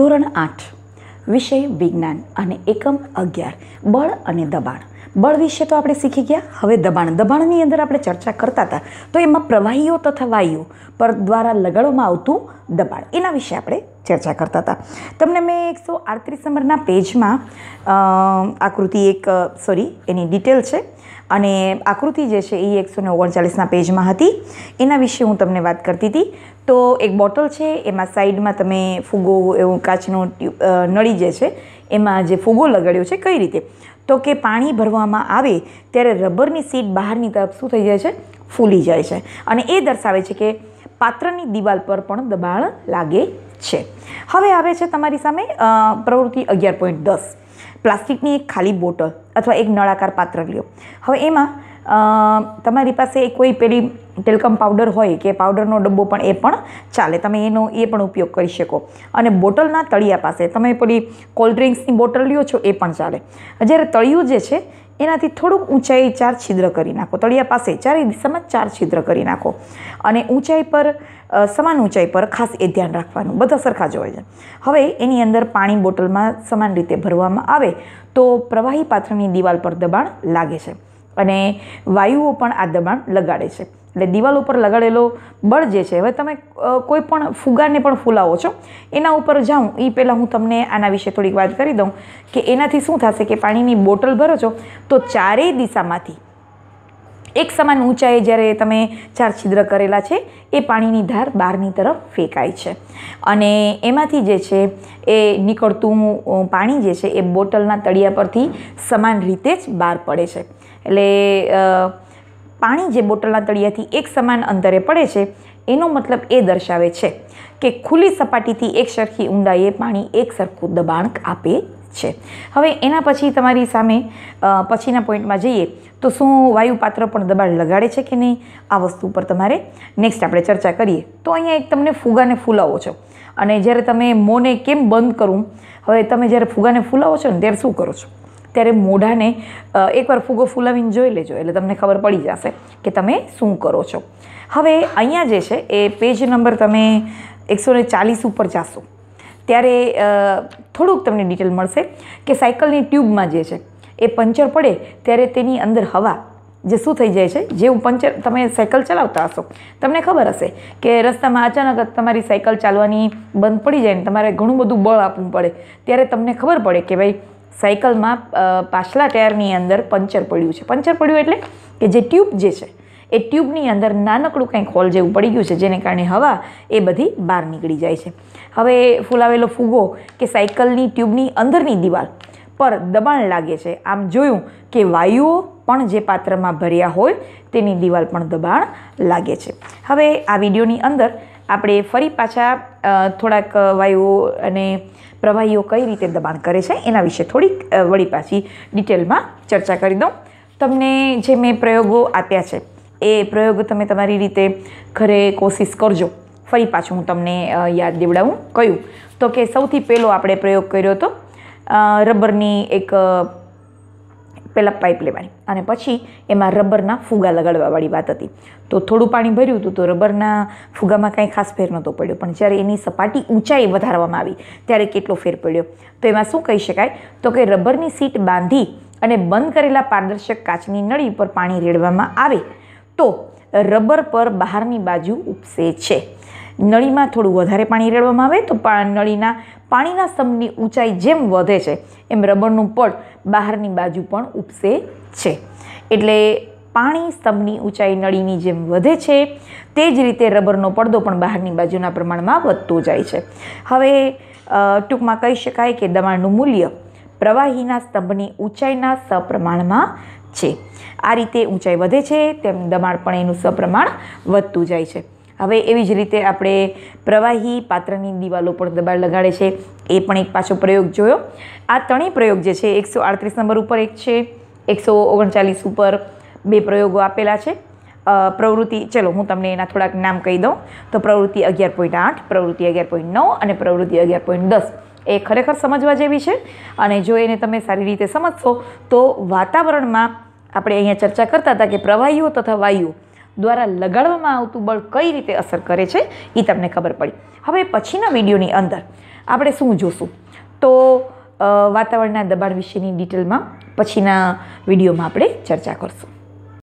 ધોરણ આઠ વિષય વિજ્ઞાન અને એકમ અગિયાર બળ અને દબાણ બળ વિશે તો આપણે શીખી ગયા હવે દબાણ દબાણની અંદર આપણે ચર્ચા કરતા હતા તો એમાં પ્રવાહીઓ તથા વાયુ પર દ્વારા લગાડવામાં આવતું દબાણ એના વિશે આપણે ચર્ચા કરતા હતા તમને મેં એકસો આડત્રીસ નંબરના પેજમાં આકૃતિ એક સોરી એની ડિટેલ છે અને આકૃતિ જે છે એ એકસો ને ઓગણચાલીસના પેજમાં હતી એના વિશે હું તમને વાત કરતી હતી તો એક બોટલ છે એમાં સાઈડમાં તમે ફૂગો એવું કાચનો નળી જે છે એમાં જે ફૂગો લગાડ્યો છે કઈ રીતે તો કે પાણી ભરવામાં આવે ત્યારે રબરની સીટ બહારની તરફ શું થઈ જાય છે ફૂલી જાય છે અને એ દર્શાવે છે કે પાત્રની દિવાલ પર પણ દબાણ લાગે છે હવે આવે છે તમારી સામે પ્રવૃત્તિ અગિયાર પોઈન્ટ દસ પ્લાસ્ટિકની એક ખાલી બોટલ અથવા એક નળાકાર પાત્ર લ્યો હવે એમાં તમારી પાસે કોઈ પેલી ટેલકમ પાવડર હોય કે પાવડરનો ડબ્બો પણ એ પણ ચાલે તમે એનો એ પણ ઉપયોગ કરી શકો અને બોટલના તળિયા પાસે તમે પેલી કોલ્ડ ડ્રિંક્સની બોટલ લ્યો છો એ પણ ચાલે જ્યારે તળિયું જે છે એનાથી થોડુંક ઊંચાઈ ચાર છિદ્ર કરી નાખો તળિયા પાસે ચારે દિશામાં ચાર છિદ્ર કરી નાખો અને ઊંચાઈ પર સમાન ઊંચાઈ પર ખાસ એ ધ્યાન રાખવાનું બધા સરખા જ હોય છે હવે એની અંદર પાણી બોટલમાં સમાન રીતે ભરવામાં આવે તો પ્રવાહી પાત્રની દિવાલ પર દબાણ લાગે છે અને વાયુઓ પણ આ દબાણ લગાડે છે એટલે દિવાલ ઉપર લગાડેલો બળ જે છે હવે તમે કોઈ પણ ફુગાને પણ ફૂલાવો છો એના ઉપર જાઉં એ પહેલાં હું તમને આના વિશે થોડીક વાત કરી દઉં કે એનાથી શું થશે કે પાણીની બોટલ ભરો છો તો ચારેય દિશામાંથી એક સમાન ઊંચાઈએ જ્યારે તમે ચાર છિદ્ર કરેલા છે એ પાણીની ધાર બહારની તરફ ફેંકાય છે અને એમાંથી જે છે એ નીકળતું પાણી જે છે એ બોટલના તળિયા પરથી સમાન રીતે જ બહાર પડે છે એટલે પાણી જે બોટલના તળિયાથી એક સમાન અંતરે પડે છે એનો મતલબ એ દર્શાવે છે કે ખુલ્લી સપાટીથી એક સરખી ઊંડાઈએ પાણી એક સરખું દબાણ આપે છે હવે એના પછી તમારી સામે પછીના પોઈન્ટમાં જઈએ તો શું વાયુ પાત્ર પણ દબાણ લગાડે છે કે નહીં આ વસ્તુ પર તમારે નેક્સ્ટ આપણે ચર્ચા કરીએ તો અહીંયા એક તમને ફુગાને ફૂલાવો છો અને જ્યારે તમે મોને કેમ બંધ કરું હવે તમે જ્યારે ફુગાને ફૂલાવો છો ને ત્યારે શું કરો છો ત્યારે મોઢાને એકવાર ફૂગો ફૂલાવીને જોઈ લેજો એટલે તમને ખબર પડી જશે કે તમે શું કરો છો હવે અહીંયા જે છે એ પેજ નંબર તમે એકસો ને ચાલીસ ઉપર જાશો ત્યારે થોડુંક તમને ડિટેલ મળશે કે સાયકલની ટ્યુબમાં જે છે એ પંચર પડે ત્યારે તેની અંદર હવા જે શું થઈ જાય છે જેવું પંચર તમે સાયકલ ચલાવતા હશો તમને ખબર હશે કે રસ્તામાં અચાનક તમારી સાયકલ ચાલવાની બંધ પડી જાય ને તમારે ઘણું બધું બળ આપવું પડે ત્યારે તમને ખબર પડે કે ભાઈ સાયકલમાં પાછલા ટાયરની અંદર પંચર પડ્યું છે પંચર પડ્યું એટલે કે જે ટ્યુબ જે છે એ ટ્યુબની અંદર નાનકડું કંઈક હોલ જેવું પડી ગયું છે જેને કારણે હવા એ બધી બહાર નીકળી જાય છે હવે ફૂલાવેલો ફૂગો કે સાયકલની ટ્યુબની અંદરની દિવાલ પર દબાણ લાગે છે આમ જોયું કે વાયુઓ પણ જે પાત્રમાં ભર્યા હોય તેની દિવાલ પણ દબાણ લાગે છે હવે આ વિડીયોની અંદર આપણે ફરી પાછા થોડાક વાયુઓ અને પ્રવાહીઓ કઈ રીતે દબાણ કરે છે એના વિશે થોડીક વળી પાછી ડિટેલમાં ચર્ચા કરી દઉં તમને જે મેં પ્રયોગો આપ્યા છે એ પ્રયોગો તમે તમારી રીતે ઘરે કોશિશ કરજો ફરી પાછું હું તમને યાદ દેવડાવું કયું તો કે સૌથી પહેલો આપણે પ્રયોગ કર્યો હતો રબરની એક પહેલાં પાઇપ લેવાની અને પછી એમાં રબરના ફૂગા લગાડવાવાળી વાત હતી તો થોડું પાણી ભર્યું હતું તો રબરના ફુગામાં કાંઈ ખાસ ફેર નહોતો પડ્યો પણ જ્યારે એની સપાટી ઊંચાઈ વધારવામાં આવી ત્યારે કેટલો ફેર પડ્યો તો એમાં શું કહી શકાય તો કે રબરની સીટ બાંધી અને બંધ કરેલા પારદર્શક કાચની નળી પર પાણી રેડવામાં આવે તો રબર પર બહારની બાજુ ઉપસે છે નળીમાં થોડું વધારે પાણી રેડવામાં આવે તો નળીના પાણીના સ્તંભની ઊંચાઈ જેમ વધે છે એમ રબરનું પડ બહારની બાજુ પણ ઉપસે છે એટલે પાણી સ્તંભની ઊંચાઈ નળીની જેમ વધે છે તે જ રીતે રબરનો પડદો પણ બહારની બાજુના પ્રમાણમાં વધતો જાય છે હવે ટૂંકમાં કહી શકાય કે દબાણનું મૂલ્ય પ્રવાહીના સ્તંભની ઊંચાઈના સપ્રમાણમાં છે આ રીતે ઊંચાઈ વધે છે તેમ દબાણ પણ એનું સપ્રમાણ વધતું જાય છે હવે એવી જ રીતે આપણે પ્રવાહી પાત્રની દિવાલો પર દબાણ લગાડે છે એ પણ એક પાછો પ્રયોગ જોયો આ ત્રણેય પ્રયોગ જે છે એકસો આડત્રીસ નંબર ઉપર એક છે એકસો ઓગણચાલીસ ઉપર બે પ્રયોગો આપેલા છે પ્રવૃત્તિ ચલો હું તમને એના થોડાક નામ કહી દઉં તો પ્રવૃત્તિ અગિયાર પોઈન્ટ આઠ પ્રવૃત્તિ અગિયાર પોઈન્ટ નવ અને પ્રવૃત્તિ અગિયાર પોઈન્ટ દસ એ ખરેખર સમજવા જેવી છે અને જો એને તમે સારી રીતે સમજશો તો વાતાવરણમાં આપણે અહીંયા ચર્ચા કરતા હતા કે પ્રવાહીઓ તથા વાયુઓ દ્વારા લગાડવામાં આવતું બળ કઈ રીતે અસર કરે છે એ તમને ખબર પડી હવે પછીના વિડીયોની અંદર આપણે શું જોશું તો વાતાવરણના દબાણ વિશેની ડિટેલમાં પછીના વિડીયોમાં આપણે ચર્ચા કરશું